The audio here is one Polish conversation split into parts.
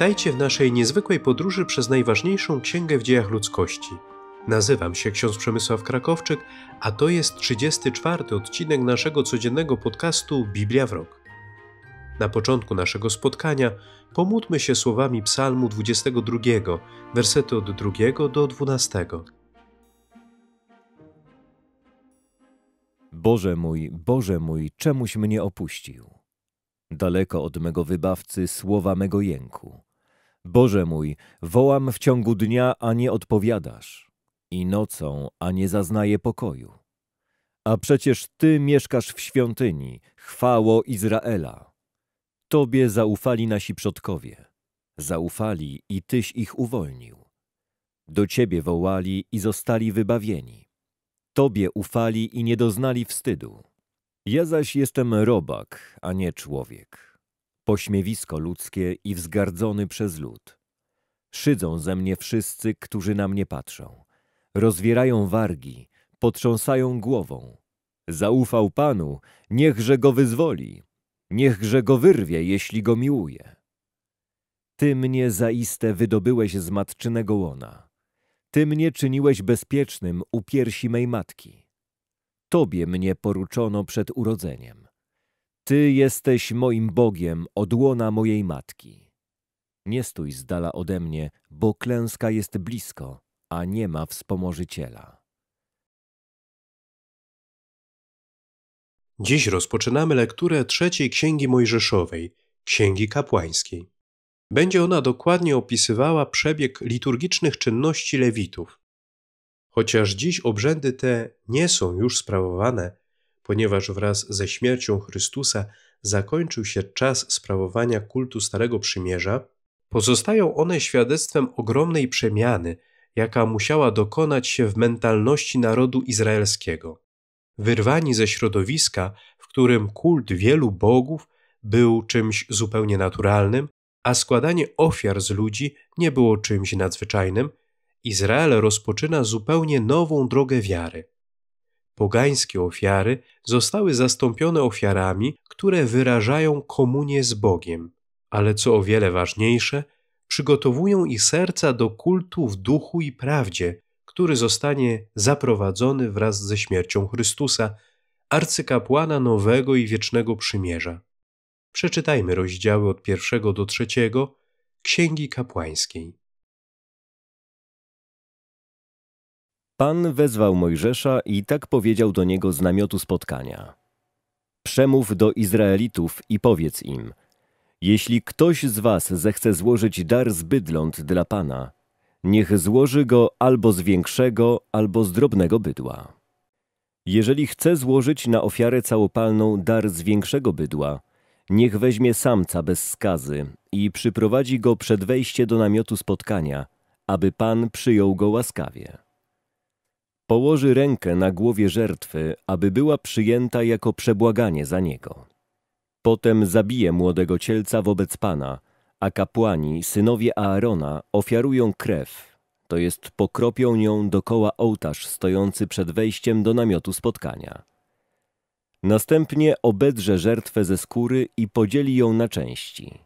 Witajcie w naszej niezwykłej podróży przez najważniejszą księgę w dziejach ludzkości. Nazywam się ksiądz Przemysław Krakowczyk, a to jest 34 odcinek naszego codziennego podcastu Biblia w rok. Na początku naszego spotkania pomódmy się słowami Psalmu 22, wersety od 2 do 12. Boże mój, Boże mój, czemuś mnie opuścił? Daleko od mego wybawcy słowa mego jęku. Boże mój, wołam w ciągu dnia, a nie odpowiadasz, i nocą, a nie zaznaję pokoju. A przecież Ty mieszkasz w świątyni, chwało Izraela. Tobie zaufali nasi przodkowie. Zaufali i Tyś ich uwolnił. Do Ciebie wołali i zostali wybawieni. Tobie ufali i nie doznali wstydu. Ja zaś jestem robak, a nie człowiek pośmiewisko ludzkie i wzgardzony przez lud. Szydzą ze mnie wszyscy, którzy na mnie patrzą. Rozwierają wargi, potrząsają głową. Zaufał Panu, niechże go wyzwoli, niechże go wyrwie, jeśli go miłuje. Ty mnie zaiste wydobyłeś z matczynego łona. Ty mnie czyniłeś bezpiecznym u piersi mej matki. Tobie mnie poruczono przed urodzeniem. Ty jesteś moim Bogiem od łona mojej matki. Nie stój z dala ode mnie, bo klęska jest blisko, a nie ma wspomożyciela. Dziś rozpoczynamy lekturę trzeciej Księgi Mojżeszowej, Księgi Kapłańskiej. Będzie ona dokładnie opisywała przebieg liturgicznych czynności Lewitów. Chociaż dziś obrzędy te nie są już sprawowane, ponieważ wraz ze śmiercią Chrystusa zakończył się czas sprawowania kultu Starego Przymierza, pozostają one świadectwem ogromnej przemiany, jaka musiała dokonać się w mentalności narodu izraelskiego. Wyrwani ze środowiska, w którym kult wielu bogów był czymś zupełnie naturalnym, a składanie ofiar z ludzi nie było czymś nadzwyczajnym, Izrael rozpoczyna zupełnie nową drogę wiary. Pogańskie ofiary zostały zastąpione ofiarami, które wyrażają komunię z Bogiem, ale co o wiele ważniejsze, przygotowują ich serca do kultu w duchu i prawdzie, który zostanie zaprowadzony wraz ze śmiercią Chrystusa, arcykapłana nowego i wiecznego przymierza. Przeczytajmy rozdziały od pierwszego do trzeciego Księgi Kapłańskiej. Pan wezwał Mojżesza i tak powiedział do niego z namiotu spotkania. Przemów do Izraelitów i powiedz im, jeśli ktoś z was zechce złożyć dar z bydląt dla Pana, niech złoży go albo z większego, albo z drobnego bydła. Jeżeli chce złożyć na ofiarę całopalną dar z większego bydła, niech weźmie samca bez skazy i przyprowadzi go przed wejście do namiotu spotkania, aby Pan przyjął go łaskawie położy rękę na głowie żertwy, aby była przyjęta jako przebłaganie za niego. Potem zabije młodego cielca wobec Pana, a kapłani, synowie Aarona, ofiarują krew, to jest pokropią nią dokoła ołtarz stojący przed wejściem do namiotu spotkania. Następnie obedrze żertwę ze skóry i podzieli ją na części.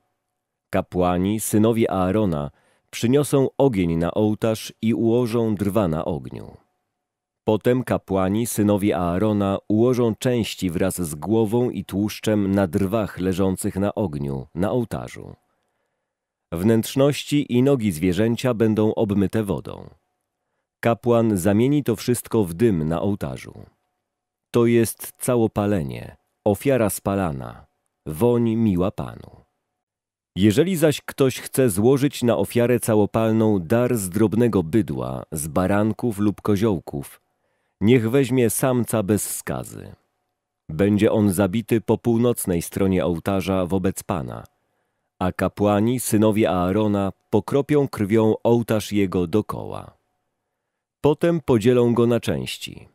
Kapłani, synowie Aarona, przyniosą ogień na ołtarz i ułożą drwa na ogniu. Potem kapłani, synowie Aarona, ułożą części wraz z głową i tłuszczem na drwach leżących na ogniu, na ołtarzu. Wnętrzności i nogi zwierzęcia będą obmyte wodą. Kapłan zamieni to wszystko w dym na ołtarzu. To jest całopalenie, ofiara spalana, woń miła Panu. Jeżeli zaś ktoś chce złożyć na ofiarę całopalną dar z drobnego bydła, z baranków lub koziołków, niech weźmie samca bez skazy. Będzie on zabity po północnej stronie ołtarza wobec Pana, a kapłani, synowie Aarona, pokropią krwią ołtarz jego dokoła. Potem podzielą go na części.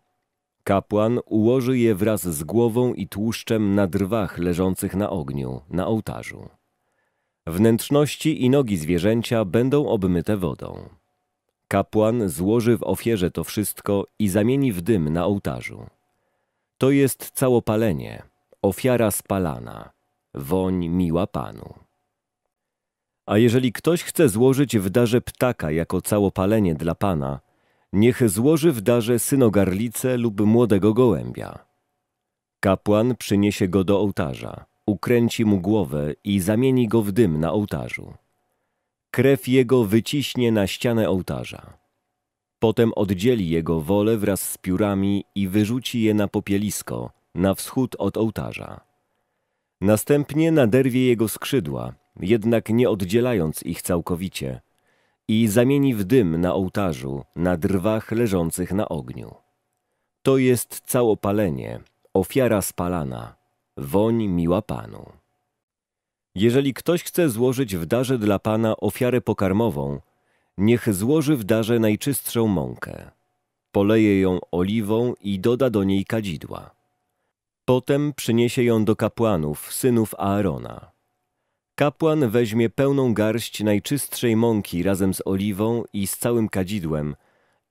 Kapłan ułoży je wraz z głową i tłuszczem na drwach leżących na ogniu, na ołtarzu. Wnętrzności i nogi zwierzęcia będą obmyte wodą. Kapłan złoży w ofierze to wszystko i zamieni w dym na ołtarzu. To jest całopalenie, ofiara spalana, woń miła Panu. A jeżeli ktoś chce złożyć w darze ptaka jako całopalenie dla Pana, niech złoży w darze synogarlicę lub młodego gołębia. Kapłan przyniesie go do ołtarza, ukręci mu głowę i zamieni go w dym na ołtarzu krew jego wyciśnie na ścianę ołtarza. Potem oddzieli jego wolę wraz z piórami i wyrzuci je na popielisko, na wschód od ołtarza. Następnie naderwie jego skrzydła, jednak nie oddzielając ich całkowicie, i zamieni w dym na ołtarzu, na drwach leżących na ogniu. To jest całopalenie, ofiara spalana, woń miła Panu. Jeżeli ktoś chce złożyć w darze dla Pana ofiarę pokarmową, niech złoży w darze najczystszą mąkę. Poleje ją oliwą i doda do niej kadzidła. Potem przyniesie ją do kapłanów, synów Aarona. Kapłan weźmie pełną garść najczystszej mąki razem z oliwą i z całym kadzidłem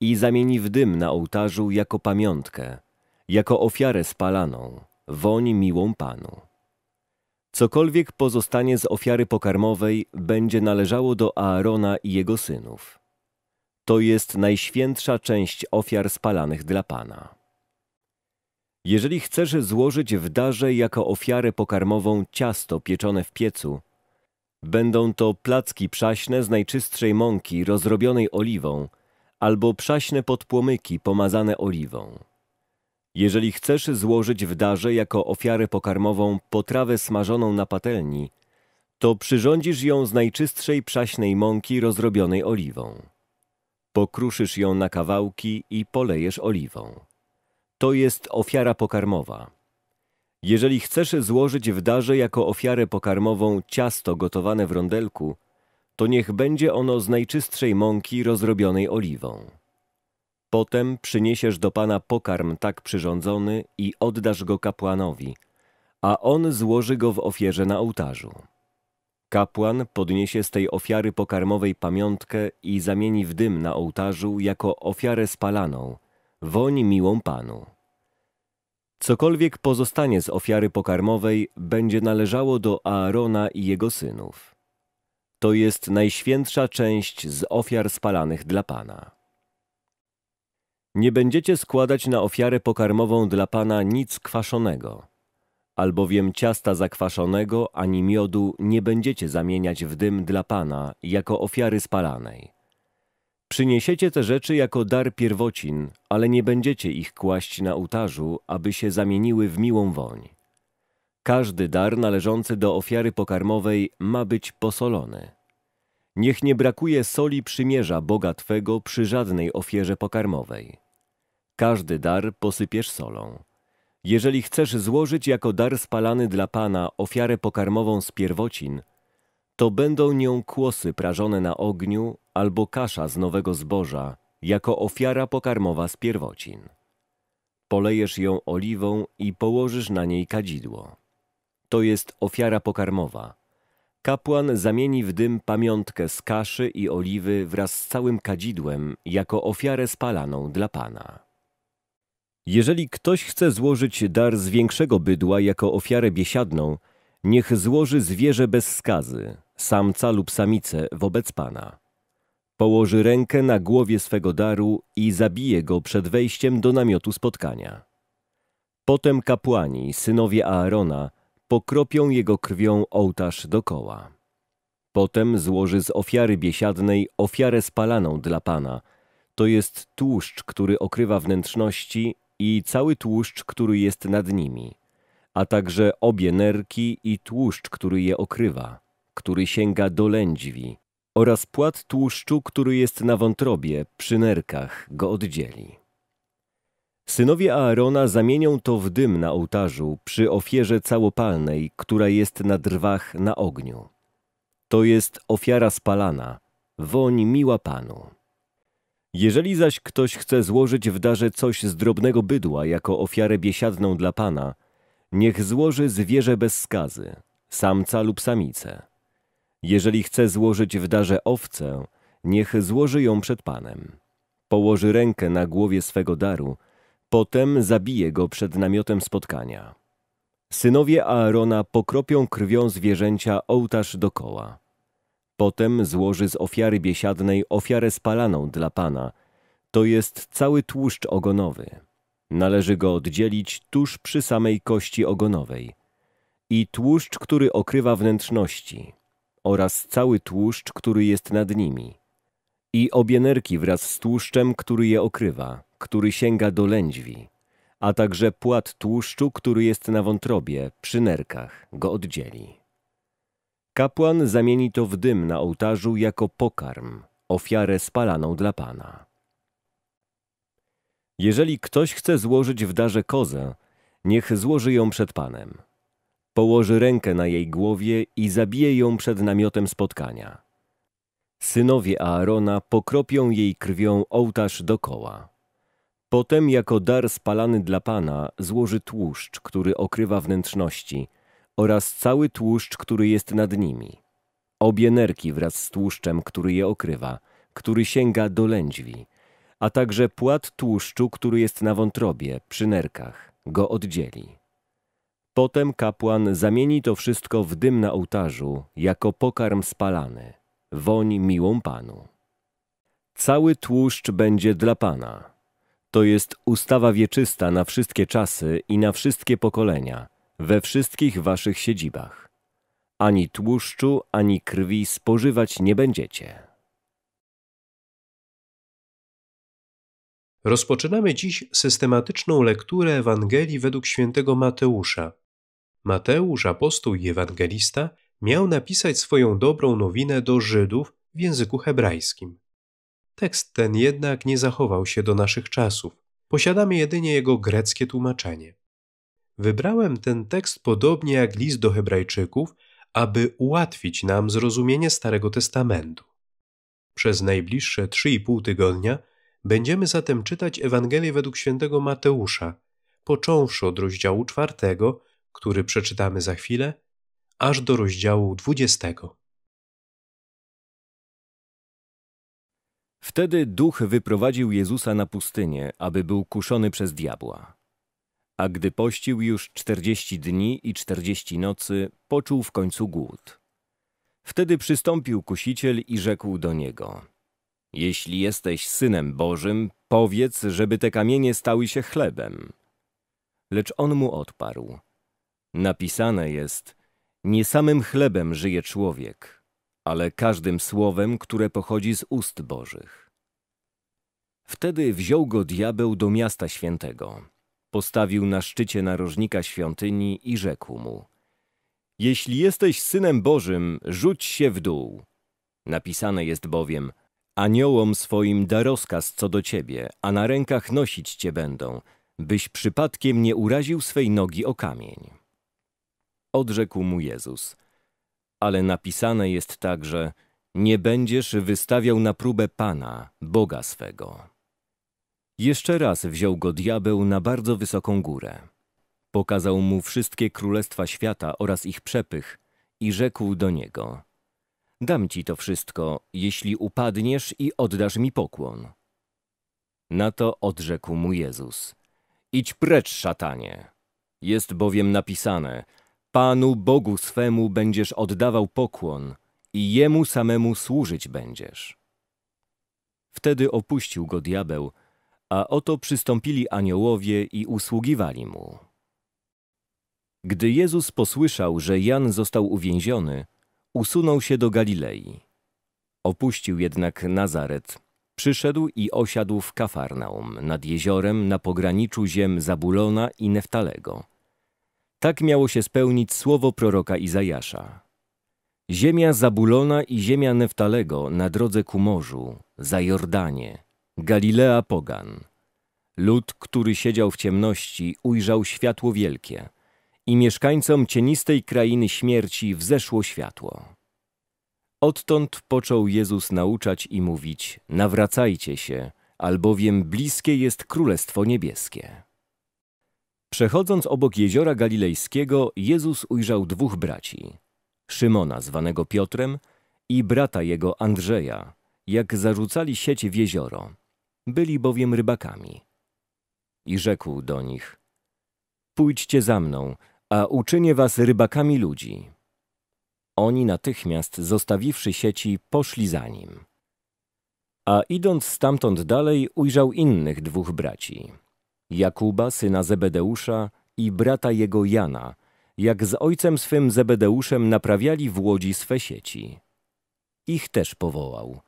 i zamieni w dym na ołtarzu jako pamiątkę, jako ofiarę spalaną, woń miłą Panu. Cokolwiek pozostanie z ofiary pokarmowej, będzie należało do Aarona i jego synów. To jest najświętsza część ofiar spalanych dla Pana. Jeżeli chcesz złożyć w darze jako ofiarę pokarmową ciasto pieczone w piecu, będą to placki przaśne z najczystszej mąki rozrobionej oliwą albo przaśne podpłomyki pomazane oliwą. Jeżeli chcesz złożyć w darze jako ofiarę pokarmową potrawę smażoną na patelni, to przyrządzisz ją z najczystszej przaśnej mąki rozrobionej oliwą. Pokruszysz ją na kawałki i polejesz oliwą. To jest ofiara pokarmowa. Jeżeli chcesz złożyć w darze jako ofiarę pokarmową ciasto gotowane w rondelku, to niech będzie ono z najczystszej mąki rozrobionej oliwą. Potem przyniesiesz do Pana pokarm tak przyrządzony i oddasz go kapłanowi, a on złoży go w ofierze na ołtarzu. Kapłan podniesie z tej ofiary pokarmowej pamiątkę i zamieni w dym na ołtarzu jako ofiarę spalaną, woń miłą Panu. Cokolwiek pozostanie z ofiary pokarmowej będzie należało do Aarona i jego synów. To jest najświętsza część z ofiar spalanych dla Pana. Nie będziecie składać na ofiarę pokarmową dla Pana nic kwaszonego, albowiem ciasta zakwaszonego ani miodu nie będziecie zamieniać w dym dla Pana jako ofiary spalanej. Przyniesiecie te rzeczy jako dar pierwocin, ale nie będziecie ich kłaść na ołtarzu, aby się zamieniły w miłą woń. Każdy dar należący do ofiary pokarmowej ma być posolony. Niech nie brakuje soli przymierza Boga Twego przy żadnej ofierze pokarmowej. Każdy dar posypiesz solą. Jeżeli chcesz złożyć jako dar spalany dla Pana ofiarę pokarmową z pierwocin, to będą nią kłosy prażone na ogniu albo kasza z nowego zboża, jako ofiara pokarmowa z pierwocin. Polejesz ją oliwą i położysz na niej kadzidło. To jest ofiara pokarmowa. Kapłan zamieni w dym pamiątkę z kaszy i oliwy wraz z całym kadzidłem jako ofiarę spalaną dla Pana. Jeżeli ktoś chce złożyć dar z większego bydła jako ofiarę biesiadną, niech złoży zwierzę bez skazy, samca lub samicę wobec Pana. Położy rękę na głowie swego daru i zabije go przed wejściem do namiotu spotkania. Potem kapłani, synowie Aarona, pokropią jego krwią ołtarz dokoła. Potem złoży z ofiary biesiadnej ofiarę spalaną dla Pana, to jest tłuszcz, który okrywa wnętrzności i cały tłuszcz, który jest nad nimi, a także obie nerki i tłuszcz, który je okrywa, który sięga do lędźwi oraz płat tłuszczu, który jest na wątrobie, przy nerkach, go oddzieli. Synowie Aarona zamienią to w dym na ołtarzu przy ofierze całopalnej, która jest na drwach na ogniu. To jest ofiara spalana, woń miła Panu. Jeżeli zaś ktoś chce złożyć w darze coś z drobnego bydła jako ofiarę biesiadną dla Pana, niech złoży zwierzę bez skazy, samca lub samicę. Jeżeli chce złożyć w darze owcę, niech złoży ją przed Panem. Położy rękę na głowie swego daru, potem zabije go przed namiotem spotkania. Synowie Aarona pokropią krwią zwierzęcia ołtarz dokoła. Potem złoży z ofiary biesiadnej ofiarę spalaną dla Pana. To jest cały tłuszcz ogonowy. Należy go oddzielić tuż przy samej kości ogonowej. I tłuszcz, który okrywa wnętrzności. Oraz cały tłuszcz, który jest nad nimi. I obie nerki wraz z tłuszczem, który je okrywa, który sięga do lędźwi. A także płat tłuszczu, który jest na wątrobie, przy nerkach, go oddzieli. Kapłan zamieni to w dym na ołtarzu jako pokarm, ofiarę spalaną dla Pana. Jeżeli ktoś chce złożyć w darze kozę, niech złoży ją przed Panem. Położy rękę na jej głowie i zabije ją przed namiotem spotkania. Synowie Aarona pokropią jej krwią ołtarz dokoła. Potem jako dar spalany dla Pana złoży tłuszcz, który okrywa wnętrzności – oraz cały tłuszcz, który jest nad nimi. Obie nerki wraz z tłuszczem, który je okrywa, który sięga do lędźwi, a także płat tłuszczu, który jest na wątrobie, przy nerkach, go oddzieli. Potem kapłan zamieni to wszystko w dym na ołtarzu, jako pokarm spalany, woń miłą Panu. Cały tłuszcz będzie dla Pana. To jest ustawa wieczysta na wszystkie czasy i na wszystkie pokolenia – we wszystkich waszych siedzibach. Ani tłuszczu, ani krwi spożywać nie będziecie. Rozpoczynamy dziś systematyczną lekturę Ewangelii według świętego Mateusza. Mateusz, apostoł i ewangelista, miał napisać swoją dobrą nowinę do Żydów w języku hebrajskim. Tekst ten jednak nie zachował się do naszych czasów. Posiadamy jedynie jego greckie tłumaczenie. Wybrałem ten tekst podobnie jak list do Hebrajczyków, aby ułatwić nam zrozumienie Starego Testamentu. Przez najbliższe 3,5 tygodnia będziemy zatem czytać Ewangelię według świętego Mateusza, począwszy od rozdziału 4, który przeczytamy za chwilę, aż do rozdziału 20. Wtedy duch wyprowadził Jezusa na pustynię, aby był kuszony przez diabła a gdy pościł już czterdzieści dni i czterdzieści nocy, poczuł w końcu głód. Wtedy przystąpił kusiciel i rzekł do niego: Jeśli jesteś synem Bożym, powiedz, żeby te kamienie stały się chlebem. Lecz on mu odparł: Napisane jest: Nie samym chlebem żyje człowiek, ale każdym słowem, które pochodzi z ust Bożych. Wtedy wziął go diabeł do miasta świętego Postawił na szczycie narożnika świątyni i rzekł mu Jeśli jesteś Synem Bożym, rzuć się w dół. Napisane jest bowiem Aniołom swoim da rozkaz co do ciebie, a na rękach nosić cię będą, byś przypadkiem nie uraził swej nogi o kamień. Odrzekł mu Jezus. Ale napisane jest także, nie będziesz wystawiał na próbę Pana, Boga swego. Jeszcze raz wziął go diabeł na bardzo wysoką górę. Pokazał mu wszystkie królestwa świata oraz ich przepych i rzekł do niego Dam ci to wszystko, jeśli upadniesz i oddasz mi pokłon. Na to odrzekł mu Jezus Idź precz, szatanie! Jest bowiem napisane Panu Bogu swemu będziesz oddawał pokłon i Jemu samemu służyć będziesz. Wtedy opuścił go diabeł, a oto przystąpili aniołowie i usługiwali mu. Gdy Jezus posłyszał, że Jan został uwięziony, usunął się do Galilei. Opuścił jednak Nazaret, przyszedł i osiadł w Kafarnaum nad jeziorem na pograniczu ziem Zabulona i Neftalego. Tak miało się spełnić słowo proroka Izajasza. Ziemia Zabulona i ziemia Neftalego na drodze ku morzu, za Jordanie – Galilea Pogan. Lud, który siedział w ciemności, ujrzał światło wielkie i mieszkańcom cienistej krainy śmierci wzeszło światło. Odtąd począł Jezus nauczać i mówić, nawracajcie się, albowiem bliskie jest Królestwo Niebieskie. Przechodząc obok jeziora galilejskiego, Jezus ujrzał dwóch braci, Szymona zwanego Piotrem i brata jego Andrzeja, jak zarzucali sieć w jezioro byli bowiem rybakami. I rzekł do nich, pójdźcie za mną, a uczynię was rybakami ludzi. Oni natychmiast, zostawiwszy sieci, poszli za nim. A idąc stamtąd dalej, ujrzał innych dwóch braci. Jakuba, syna Zebedeusza i brata jego Jana, jak z ojcem swym Zebedeuszem naprawiali w łodzi swe sieci. Ich też powołał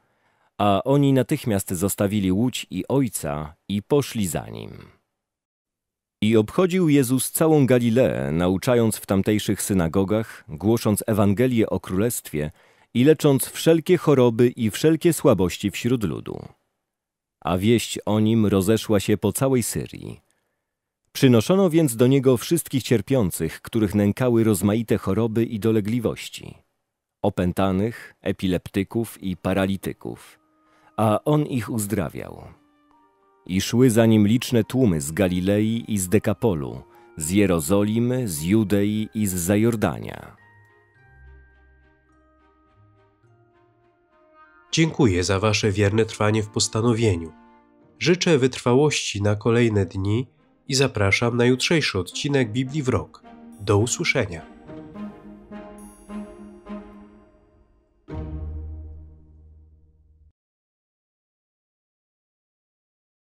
a oni natychmiast zostawili łódź i ojca i poszli za nim. I obchodził Jezus całą Galileę, nauczając w tamtejszych synagogach, głosząc Ewangelię o Królestwie i lecząc wszelkie choroby i wszelkie słabości wśród ludu. A wieść o nim rozeszła się po całej Syrii. Przynoszono więc do niego wszystkich cierpiących, których nękały rozmaite choroby i dolegliwości, opętanych, epileptyków i paralityków – a on ich uzdrawiał. I szły za nim liczne tłumy z Galilei i z Dekapolu, z Jerozolimy, z Judei i z Zajordania. Dziękuję za Wasze wierne trwanie w postanowieniu. Życzę wytrwałości na kolejne dni i zapraszam na jutrzejszy odcinek Biblii w Rok. Do usłyszenia.